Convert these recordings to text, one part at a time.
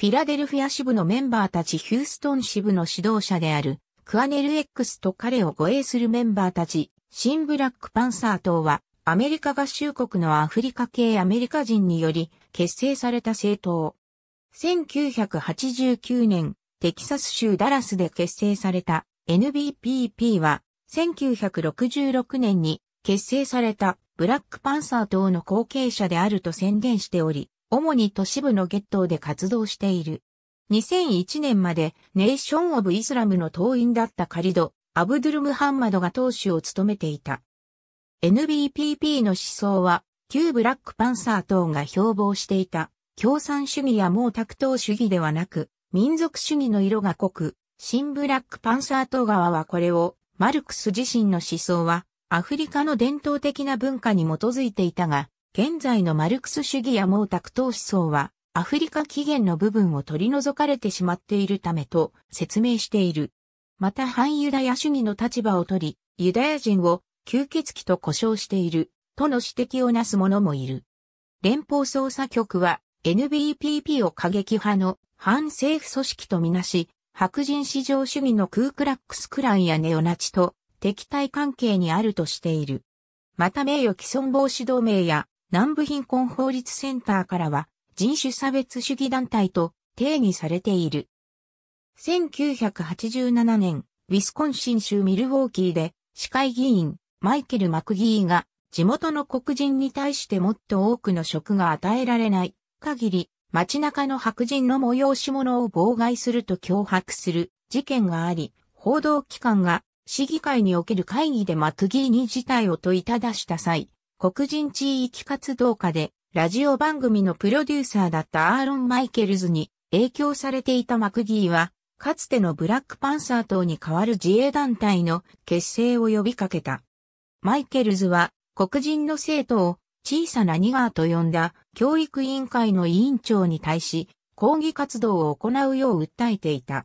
フィラデルフィア支部のメンバーたちヒューストン支部の指導者であるクアネル X と彼を護衛するメンバーたち、新ブラックパンサー党はアメリカ合衆国のアフリカ系アメリカ人により結成された政党。1989年、テキサス州ダラスで結成された NBPP は1966年に結成されたブラックパンサー党の後継者であると宣言しており、主に都市部のゲットーで活動している。2001年までネーション・オブ・イスラムの党員だったカリド、アブドゥル・ムハンマドが党首を務めていた。NBPP の思想は、旧ブラックパンサー党が標榜していた、共産主義や毛沢東主義ではなく、民族主義の色が濃く、新ブラックパンサー党側はこれを、マルクス自身の思想は、アフリカの伝統的な文化に基づいていたが、現在のマルクス主義や毛沢東思想は、アフリカ起源の部分を取り除かれてしまっているためと説明している。また反ユダヤ主義の立場を取り、ユダヤ人を吸血鬼と呼称している、との指摘をなす者もいる。連邦捜査局は NBPP を過激派の反政府組織とみなし、白人至上主義のクークラックスクランやネオナチと敵対関係にあるとしている。また名誉毀損防止同盟や南部貧困法律センターからは人種差別主義団体と定義されている。1987年、ウィスコンシン州ミルウォーキーで、市会議員、マイケル・マクギーが、地元の黒人に対してもっと多くの職が与えられない限り、街中の白人の催し物を妨害すると脅迫する事件があり、報道機関が市議会における会議でマクギーに事態を問いただした際、黒人地域活動家で、ラジオ番組のプロデューサーだったアーロン・マイケルズに影響されていたマクギーは、かつてのブラックパンサー党に代わる自衛団体の結成を呼びかけた。マイケルズは黒人の生徒を小さなニガーと呼んだ教育委員会の委員長に対し抗議活動を行うよう訴えていた。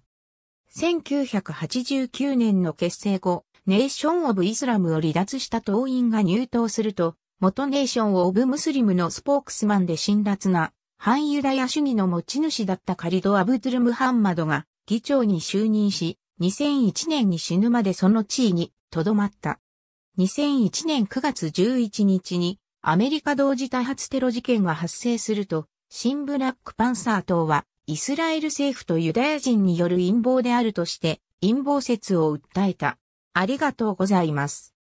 1989年の結成後、ネーション・オブ・イスラムを離脱した党員が入党すると、元ネーション・オブ・ムスリムのスポークスマンで辛辣な、反ユダヤ主義の持ち主だったカリド・アブドゥル・ムハンマドが議長に就任し、2001年に死ぬまでその地位に留まった。2001年9月11日にアメリカ同時多発テロ事件が発生すると、新ブラックパンサー党はイスラエル政府とユダヤ人による陰謀であるとして陰謀説を訴えた。ありがとうございます。